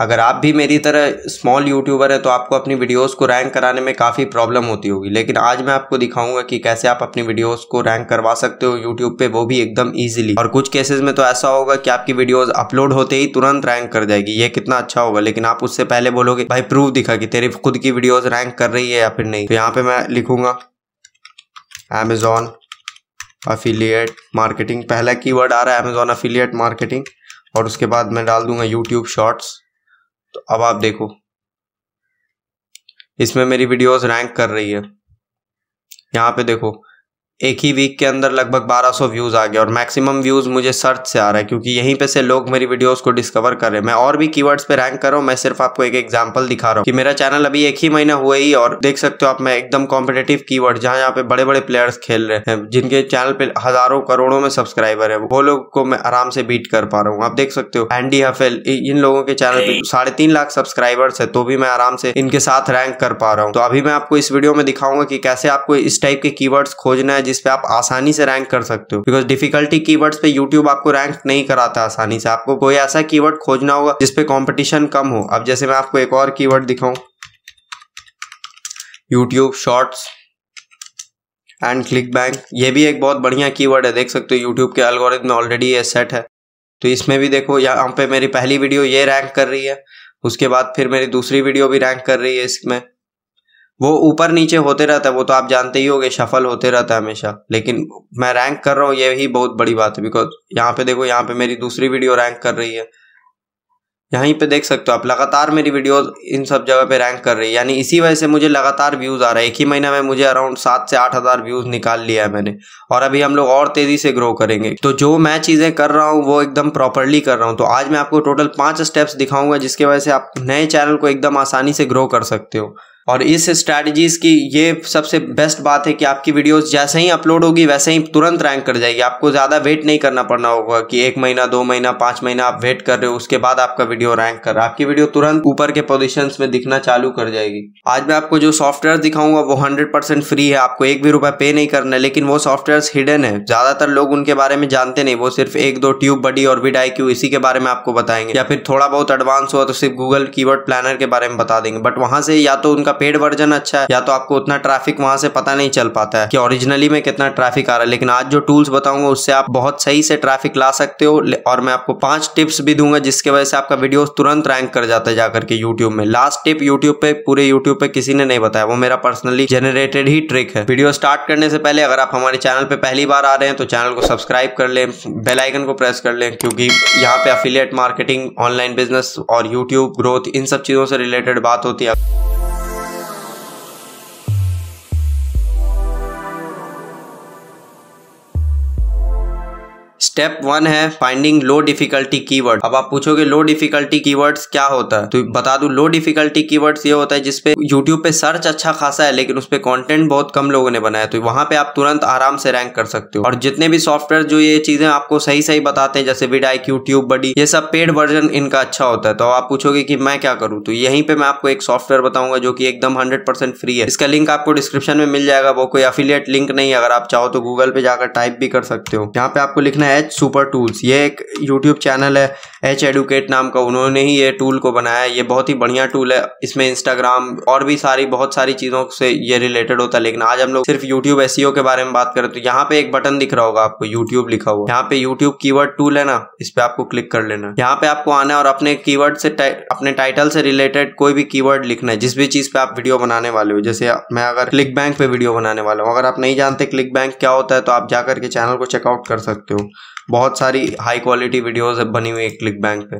अगर आप भी मेरी तरह स्मॉल यूट्यूबर हैं तो आपको अपनी वीडियोस को रैंक कराने में काफ़ी प्रॉब्लम होती होगी लेकिन आज मैं आपको दिखाऊंगा कि कैसे आप अपनी वीडियोस को रैंक करवा सकते हो यूट्यूब पे वो भी एकदम इजीली और कुछ केसेस में तो ऐसा होगा कि आपकी वीडियोस अपलोड होते ही तुरंत रैंक कर जाएगी ये कितना अच्छा होगा लेकिन आप उससे पहले बोलोगे भाई प्रूफ दिखा कि तेरी खुद की वीडियोज रैंक कर रही है या फिर नहीं तो यहाँ पर मैं लिखूंगा अमेजोन अफिलियट मार्केटिंग पहला की आ रहा है अमेजोन अफिलियट मार्केटिंग और उसके बाद मैं डाल दूंगा यूट्यूब शॉर्ट्स तो अब आप देखो इसमें मेरी वीडियोस रैंक कर रही है यहाँ पे देखो एक ही वीक के अंदर लगभग 1200 व्यूज़ आ गया और मैक्सिमम व्यूज़ मुझे सर्च से आ रहा है क्योंकि यहीं पे से लोग मेरी वीडियोस को डिस्कवर कर रहे हैं मैं और भी कीवर्ड्स पे रैंक कर रहा हूँ मैं सिर्फ आपको एक एग्जांपल दिखा रहा हूँ कि मेरा चैनल अभी एक ही महीना हुआ ही और देख सकते हो आप मैं एकदम कॉम्पिटेटिव की वर्ड जहाँ पे बड़े बड़े प्लेयर्स खेल रहे हैं जिनके चैनल पे हजारों करोड़ों में सब्सक्राइबर है वो लोग को मैं आराम से बीट कर पा रहा हूँ आप देख सकते हो एंडी हफेल इन लोगों के चैनल पे साढ़े लाख सब्सक्राइबर्स है तो भी मैं आराम से इनके साथ रैंक कर पा रहा हूँ तो अभी मैं आपको इस वीडियो में दिखाऊंगा की कैसे आपको इस टाइप के की खोजना है जिसपे आप आसानी से रैंक कर सकते हो बिकॉज डिफिकल्टी कीवर्ड्स पे यूट्यूब आपको रैंक नहीं कराता आसानी से आपको कोई ऐसा की खोजना होगा जिसपे कॉम्पिटिशन कम हो अब जैसे मैं आपको एक और कीवर्ड दिखाऊं YouTube shorts and ClickBank ये भी एक बहुत बढ़िया कीवर्ड है देख सकते हो यूट्यूब के अलगोरिद में ऑलरेडी ये सेट है तो इसमें भी देखो यहाँ पे मेरी पहली वीडियो ये रैंक कर रही है उसके बाद फिर मेरी दूसरी वीडियो भी रैंक कर रही है इसमें वो ऊपर नीचे होते रहता है वो तो आप जानते ही होगे सफल होते रहता है हमेशा लेकिन मैं रैंक कर रहा हूँ ये ही बहुत बड़ी बात है बिकॉज यहाँ पे देखो यहाँ पे मेरी दूसरी वीडियो रैंक कर रही है यहीं पे देख सकते हो आप लगातार मेरी वीडियोस इन सब जगह पे रैंक कर रही है यानी इसी वजह से मुझे लगातार व्यूज़ आ रहा है एक ही महीना में मुझे अराउंड सात से आठ हज़ार व्यूज़ निकाल लिया है मैंने और अभी हम लोग और तेज़ी से ग्रो करेंगे तो जो मैं चीज़ें कर रहा हूँ वो एकदम प्रॉपरली कर रहा हूँ तो आज मैं आपको टोटल पाँच स्टेप्स दिखाऊंगा जिसके वजह से आप नए चैनल को एकदम आसानी से ग्रो कर सकते हो और इस स्ट्रैटेजीज की ये सबसे बेस्ट बात है कि आपकी वीडियोस जैसे ही अपलोड होगी वैसे ही तुरंत रैंक कर जाएगी आपको ज़्यादा वेट नहीं करना पड़ना होगा कि एक महीना दो महीना पाँच महीना आप वेट कर रहे हो उसके बाद आपका वीडियो रैंक कर रहा आपकी वीडियो तुरंत ऊपर के पोजिशन में दिखना चालू कर जाएगी आज मैं आपको जो सॉफ्टवेयर दिखाऊंगा वो हंड्रेड फ्री है आपको एक भी रुपया पे नहीं करना है लेकिन वो सॉफ्टवेयर हिडन है ज़्यादातर लोग उनके बारे में जानते नहीं वो सिर्फ एक दो ट्यूब बडी और विड आई इसी के बारे में आपको बताएंगे या फिर थोड़ा बहुत एडवांस हुआ तो सिर्फ गूगल कीवर्ड प्लानर के बारे में बता देंगे बट वहां से या तो उनका पेड वर्जन अच्छा है या तो आपको उतना ट्रैफिक वहां से पता नहीं चल पाता है कि ओरिजिनली में कितना ट्रैफिक आ रहा है लेकिन आज जो टूल्स बताऊंगा उससे आप बहुत सही से ट्रैफिक ला सकते हो और मैं आपको पांच टिप्स भी दूंगा जिसके वजह से आपका वीडियो तुरंत रैंक कर जाता है जाकर के यूट्यूब में लास्ट टिप यूट्यूब पे पूरे यूट्यूब पे किसी ने नहीं बताया वो मेरा पर्सनली जनरेटेड ही ट्रिक है वीडियो स्टार्ट करने से पहले अगर आप हमारे चैनल पे पहली बार आ रहे हैं तो चैनल को सब्सक्राइब कर लें बेलाइकन को प्रेस कर लें क्योंकि यहाँ पे अफिलियट मार्केटिंग ऑनलाइन बिजनेस और यूट्यूब ग्रोथ इन सब चीज़ों से रिलेटेड बात होती है स्टेप वन है फाइंडिंग लो डिफिकल्टी कीवर्ड अब आप पूछोगे लो डिफिकल्टी कीवर्ड्स क्या होता है तो बता दू लो डिफिकल्टी कीवर्ड्स ये होता है जिसपे यूट्यूब पे सर्च अच्छा खासा है लेकिन उसपे कॉन्टेंट बहुत कम लोगों ने बनाया तो वहां पे आप तुरंत आराम से रैंक कर सकते हो और जितने भी सॉफ्टवेयर जो ये चीजें आपको सही सही बताते हैं जैसे विडाइक यूट्यूब बडी ये सब पेड वर्जन इनका अच्छा होता है तो आप पूछोगे की मैं क्या करूँ तो यहीं पे मैं आपको एक सॉफ्टवेयर बताऊंगा जो की एकदम हंड्रेड परसेंट फ्री है इसका लिंक आपको डिस्क्रिप्शन में मिल जाएगा वो कोई अफिलियट लिंक नहीं अगर आप चाहो तो गूगल पे जाकर टाइप भी कर सकते हो यहाँ पे आपको लिखना है एच एच सुपर टूल्स ये एक यूट्यूब चैनल है एच एडुकेट नाम का उन्होंने ही ये टूल को बनाया है ये बहुत ही बढ़िया टूल है इसमें इंस्टाग्राम और भी सारी बहुत सारी चीज़ों से ये रिलेटेड होता है लेकिन आज हम लोग सिर्फ यूट्यूब एस e के बारे में बात करें तो यहाँ पे एक बटन दिख रहा होगा आपको यूट्यूब लिखा हुआ यहाँ पे यूट्यूब की टूल है ना इस पर आपको क्लिक कर लेना यहाँ पे आपको आना है और अपने कीवर्ड से अपने टाइटल से रिलेटेड कोई भी कीवर्ड लिखना है जिस भी चीज़ पे आप वीडियो बनाने वाले हो जैसे मैं अगर क्लिक बैंक पे वीडियो बनाने वाला हूँ अगर आप नहीं जानते क्लिक बैंक क्या होता है तो आप जाकर के चैनल को चेकआउट कर सकते हो बहुत सारी हाई क्वालिटी वीडियोस बनी हुई है क्लिक बैंक पे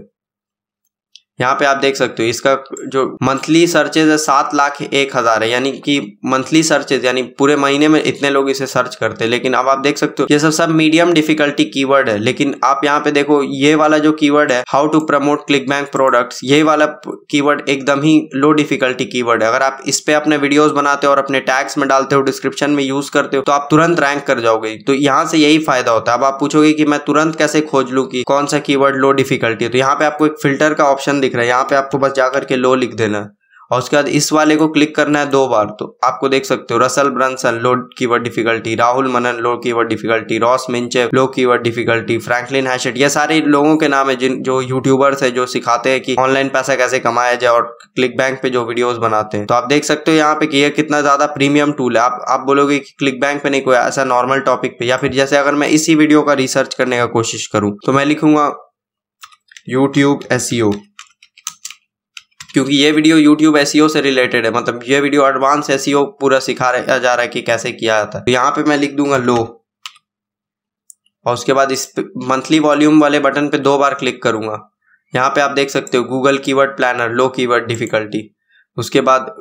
यहाँ पे आप देख सकते हो इसका जो मंथली सर्चेज है सात लाख एक हजार है यानी कि मंथली सर्चेज यानी पूरे महीने में इतने लोग इसे सर्च करते हैं लेकिन अब आप देख सकते हो ये सब सब मीडियम डिफिकल्टी कीवर्ड है लेकिन आप यहाँ पे देखो ये वाला जो कीवर्ड है how to promote ClickBank product ये वाला कीवर्ड एकदम ही लो डिफिकल्टी कीवर्ड है अगर आप इस पे अपने वीडियोज बनाते हो और अपने टैग्स में डालते हो डिस्क्रिप्शन में यूज करते हो तो आप तुरंत रैंक कर जाओगे तो यहाँ से यही फायदा होता है अब आप पूछोगे की मैं तुरंत कैसे खोज लू की कौन सा कीवर्ड लो डिफिकल्टी है तो यहाँ पे आपको एक फिल्टर का ऑप्शन दिख रहा है यहाँ पे आपको बस जाकर के लो लिख देना है और उसके बाद इस वाले को क्लिक करना है दो बार तो आपको देख सकते हो Russell Brunson low keyword difficulty Rahul Manan low keyword difficulty Ross Minchev low keyword difficulty Franklin हैशेट ये सारे लोगों के नाम है जिन जो यूट्यूबर्स है जो सिखाते हैं कि ऑनलाइन पैसा कैसे कमाया जाए और क्लिक बैंक पे जो वीडियो बनाते हैं तो आप देख सकते हो यहाँ पे कि यह कितना ज्यादा प्रीमियम टूल है आप आप बोलोगे कि क्लिक बैंक पे नहीं कोई ऐसा नॉर्मल टॉपिक पे या फिर जैसे अगर मैं इसी वीडियो का रिसर्च करने का कोशिश करूँ तो मैं लिखूंगा यूट्यूब एस क्योंकि ये वीडियो यूट्यूब एस e से रिलेटेड है मतलब ये वीडियो एडवांस एस e पूरा सिखा जा रहा है कि कैसे किया जाता है तो यहाँ पे मैं लिख दूंगा लो और उसके बाद इस मंथली वॉल्यूम वाले बटन पे दो बार क्लिक करूंगा यहाँ पे आप देख सकते हो Google keyword planner low keyword difficulty उसके बाद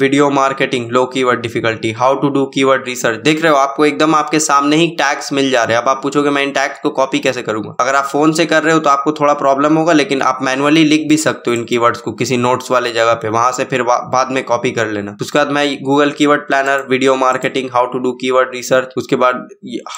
video marketing low keyword difficulty how to do keyword research देख रहे हो आपको एकदम आपके सामने ही टैग्स मिल जा रहे हैं अब आप पूछोगे मैं इन टैग्स को कॉपी कैसे करूंगा अगर आप फोन से कर रहे हो तो आपको थोड़ा प्रॉब्लम होगा लेकिन आप मैनुअली लिख भी सकते हो इन कीवर्ड्स को किसी नोट्स वाले जगह पे वहां से फिर बाद में कॉपी कर लेना उसके बाद मैं Google key planner video marketing how to do key research उसके बाद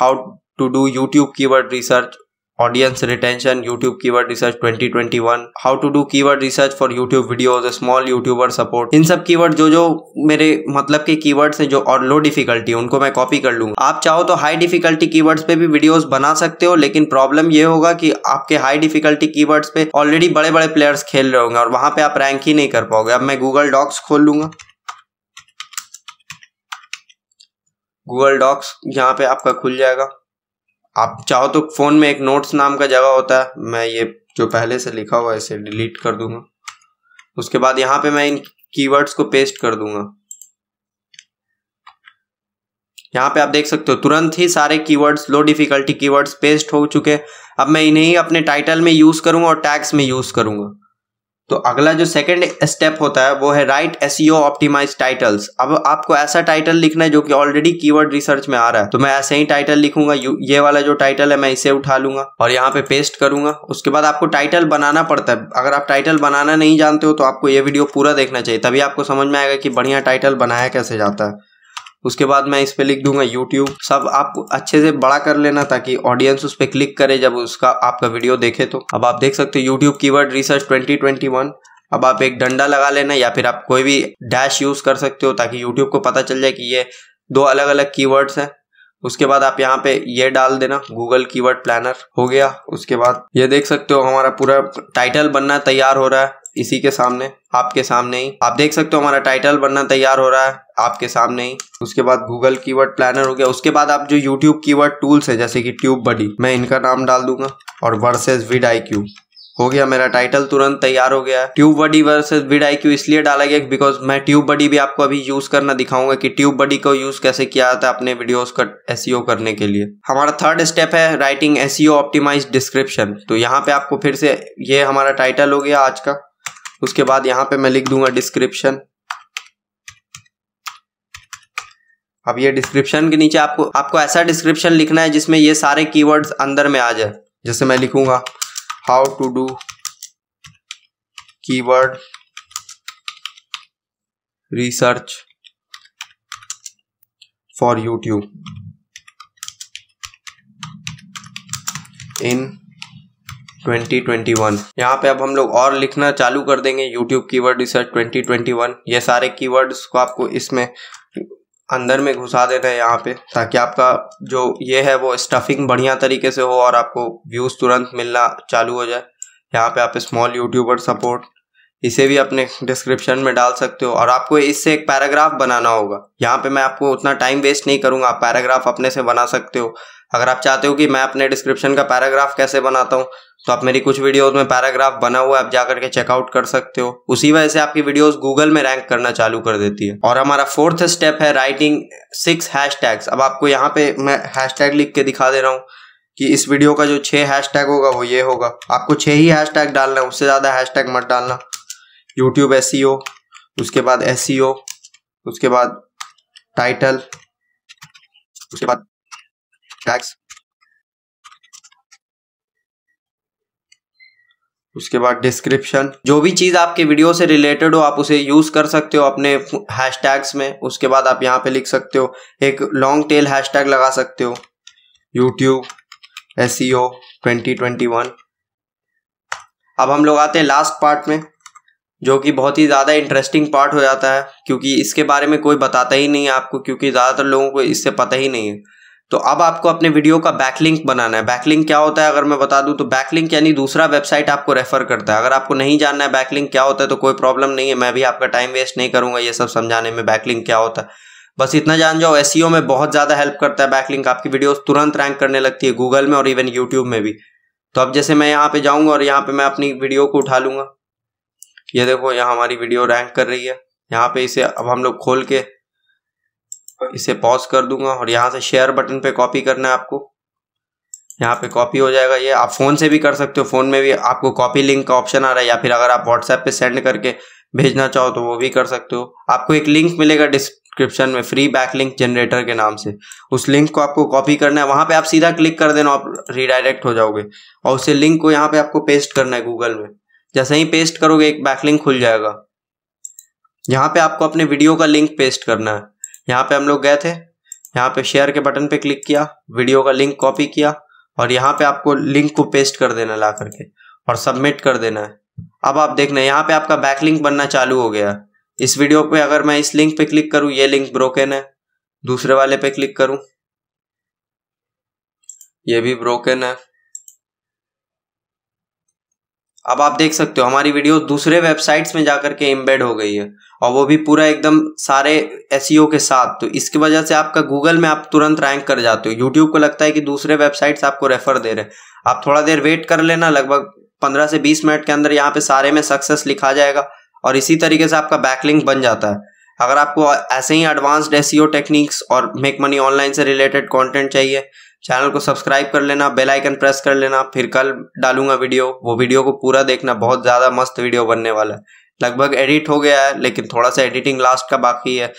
how to do YouTube key research audience retention youtube keyword research 2021 how to do keyword research for YouTube videos small YouTuber support इन सब keyword जो जो मेरे मतलब के keywords हैं जो और लो डिफिकल्टी उनको मैं कॉपी कर लूंगा आप चाहो तो हाई डिफिकल्टी कीवर्ड्स पे भी वीडियोस बना सकते हो लेकिन प्रॉब्लम ये होगा कि आपके हाई डिफिकल्टी कीवर्ड्स पे ऑलरेडी बड़े बड़े प्लेयर्स खेल रहे होंगे और वहां पे आप रैंक ही नहीं कर पाओगे अब मैं गूगल डॉक्स खोल लूंगा गूगल डॉक्स यहाँ पे आपका खुल जाएगा आप चाहो तो फ़ोन में एक नोट्स नाम का जगह होता है मैं ये जो पहले से लिखा हुआ है इसे डिलीट कर दूंगा उसके बाद यहाँ पे मैं इन कीवर्ड्स को पेस्ट कर दूंगा यहाँ पे आप देख सकते हो तुरंत ही सारे keywords low difficulty keywords paste हो चुके अब मैं इन्हें अपने टाइटल में यूज़ करूंगा और टैग्स में यूज़ करूंगा तो अगला जो सेकंड स्टेप होता है वो है राइट एस ऑप्टिमाइज टाइटल्स अब आपको ऐसा टाइटल लिखना है जो कि ऑलरेडी कीवर्ड रिसर्च में आ रहा है तो मैं ऐसे ही टाइटल लिखूंगा ये वाला जो टाइटल है मैं इसे उठा लूंगा और यहाँ पे पेस्ट करूंगा उसके बाद आपको टाइटल बनाना पड़ता है अगर आप टाइटल बनाना नहीं जानते हो तो आपको ये वीडियो पूरा देखना चाहिए तभी आपको समझ में आएगा कि बढ़िया टाइटल बनाया कैसे जाता है उसके बाद मैं इस पर लिख दूंगा यूट्यूब सब आप अच्छे से बड़ा कर लेना ताकि ऑडियंस उस पर क्लिक करे जब उसका आपका वीडियो देखे तो अब आप देख सकते हो यूट्यूब वर्ड रिसर्च वन अब आप एक डंडा लगा लेना या फिर आप कोई भी डैश यूज कर सकते हो ताकि यूट्यूब को पता चल जाए कि ये दो अलग अलग कीवर्ड्स हैं उसके बाद आप यहाँ पे ये डाल देना गूगल कीवर्ड प्लानर हो गया उसके बाद ये देख सकते हो हमारा पूरा टाइटल बनना तैयार हो रहा है इसी के सामने आपके सामने ही आप देख सकते हो हमारा टाइटल बनना तैयार हो रहा है आपके सामने ही उसके बाद गूगल कीवर्ड प्लानर हो गया उसके बाद आप जो यूट्यूब कीवर्ड टूल्स है जैसे कि ट्यूब बडी मैं इनका नाम डाल दूंगा और वर्सेज विड आई क्यू हो गया मेरा टाइटल तुरंत तैयार हो गया TubeBuddy versus vidIQ इसलिए डाला गया बिकॉज मैं ट्यूब बडी भी आपको अभी यूज करना दिखाऊंगा कि ट्यूब बडी को यूज कैसे किया जाता है अपने वीडियोस का एस e करने के लिए हमारा थर्ड स्टेप है राइटिंग एस ऑप्टिमाइज डिस्क्रिप्शन तो यहाँ पे आपको फिर से ये हमारा टाइटल हो गया आज का उसके बाद यहाँ पे मैं लिख दूंगा डिस्क्रिप्शन अब ये डिस्क्रिप्शन के नीचे आपको आपको ऐसा डिस्क्रिप्शन लिखना है जिसमें ये सारे कीवर्ड्स अंदर में आ जाए जैसे मैं लिखूंगा how to do keyword research for YouTube in 2021 यहाँ पे अब हम लोग और लिखना चालू कर देंगे यूट्यूब कीवर्ड रिसर्च 2021 ये सारे कीवर्ड्स को आपको इसमें अंदर में घुसा देना है यहाँ पे ताकि आपका जो ये है वो स्टफिंग बढ़िया तरीके से हो और आपको व्यूज़ तुरंत मिलना चालू हो जाए यहाँ पे आप स्मॉल यूट्यूबर सपोर्ट इसे भी अपने डिस्क्रिप्शन में डाल सकते हो और आपको इससे एक पैराग्राफ बनाना होगा यहाँ पे मैं आपको उतना टाइम वेस्ट नहीं करूँगा आप पैराग्राफ अपने से बना सकते हो अगर आप चाहते हो कि मैं अपने डिस्क्रिप्शन का पैराग्राफ कैसे बनाता हूँ तो आप मेरी कुछ वीडियोज में पैराग्राफ बना हुआ है आप जा करके चेकआउट कर सकते हो उसी वजह से आपकी वीडियोज गूगल में रैंक करना चालू कर देती है और हमारा फोर्थ स्टेप है राइटिंग सिक्स हैश अब आपको यहाँ पे मैं हैश टैग लिख के दिखा दे रहा हूँ कि इस वीडियो का जो छः हैश टैग होगा वो ये होगा आपको छः ही हैश टैग डालना है उससे ज़्यादा हैश टैग मत डालना यूट्यूब एस उसके बाद एस उसके बाद टाइटल उसके बाद टैक्स उसके बाद डिस्क्रिप्शन जो भी चीज़ आपके वीडियो से रिलेटेड हो आप उसे यूज़ कर सकते हो अपने हैशटैग्स में उसके बाद आप यहाँ पे लिख सकते हो एक लॉन्ग टेल हैशटैग लगा सकते हो YouTube S twenty twenty one अब हम लोग आते हैं लास्ट पार्ट में जो कि बहुत ही ज़्यादा इंटरेस्टिंग पार्ट हो जाता है क्योंकि इसके बारे में कोई बताता ही नहीं है आपको क्योंकि ज़्यादातर लोगों को इससे पता ही नहीं है तो अब आपको अपने वीडियो का बैकलिंक बनाना है बैकलिंक क्या होता है अगर मैं बता दूं तो बैकलिंक यानी दूसरा वेबसाइट आपको रेफर करता है अगर आपको नहीं जानना है बैकलिंक क्या होता है तो कोई प्रॉब्लम नहीं है मैं भी आपका टाइम वेस्ट नहीं करूंगा ये सब समझाने में बैकलिंक क्या होता है बस इतना जान जाओ एस e में बहुत ज़्यादा हेल्प करता है बैकलिंक आपकी वीडियो तुरंत रैंक करने लगती है गूगल में और इवन यूट्यूब में भी तो अब जैसे मैं यहाँ पे जाऊँगा और यहाँ पे मैं अपनी वीडियो को उठा लूँगा ये देखो यहाँ हमारी वीडियो रैंक कर रही है यहाँ पे इसे अब हम लोग खोल के इसे पॉज कर दूंगा और यहाँ से शेयर बटन पे कॉपी करना है आपको यहाँ पे कॉपी हो जाएगा ये आप फ़ोन से भी कर सकते हो फ़ोन में भी आपको कॉपी लिंक का ऑप्शन आ रहा है या फिर अगर आप व्हाट्सएप पे सेंड करके भेजना चाहो तो वो भी कर सकते हो आपको एक लिंक मिलेगा डिस्क्रिप्शन में फ्री बैक लिंक जनरेटर के नाम से उस लिंक को आपको कॉपी करना है वहां पे आप सीधा क्लिक कर देना आप रिडायरेक्ट हो जाओगे और उसे लिंक को यहाँ पे आपको पेस्ट करना है गूगल में जैसे ही पेस्ट करोगे एक बैकलिंक खुल जाएगा यहाँ पे आपको अपने वीडियो का लिंक पेस्ट करना है यहाँ पे हम लोग गए थे यहाँ पे शेयर के बटन पे क्लिक किया वीडियो का लिंक कॉपी किया और यहाँ पे आपको लिंक को पेस्ट कर देना ला करके और सबमिट कर देना है अब आप देखना यहाँ पे आपका बैकलिंक बनना चालू हो गया इस वीडियो पे अगर मैं इस लिंक पे क्लिक करूँ ये लिंक ब्रोकन है दूसरे वाले पे क्लिक करूँ ये भी ब्रोकन है अब आप देख सकते हो हमारी वीडियो दूसरे वेबसाइट्स में जाकर के एम्बेड हो गई है और वो भी पूरा एकदम सारे एस e के साथ तो इसकी वजह से आपका गूगल में आप तुरंत रैंक कर जाते हो यूट्यूब को लगता है कि दूसरे वेबसाइट्स आपको रेफर दे रहे हैं आप थोड़ा देर वेट कर लेना लगभग पंद्रह से बीस मिनट के अंदर यहाँ पे सारे में सक्सेस लिखा जाएगा और इसी तरीके से आपका बैकलिंक बन जाता है अगर आपको ऐसे ही एडवांस्ड एस टेक्निक्स और मेक मनी ऑनलाइन से रिलेटेड कॉन्टेंट चाहिए चैनल को सब्सक्राइब कर लेना बेल आइकन प्रेस कर लेना फिर कल डालूंगा वीडियो वो वीडियो को पूरा देखना बहुत ज़्यादा मस्त वीडियो बनने वाला है लगभग एडिट हो गया है लेकिन थोड़ा सा एडिटिंग लास्ट का बाकी है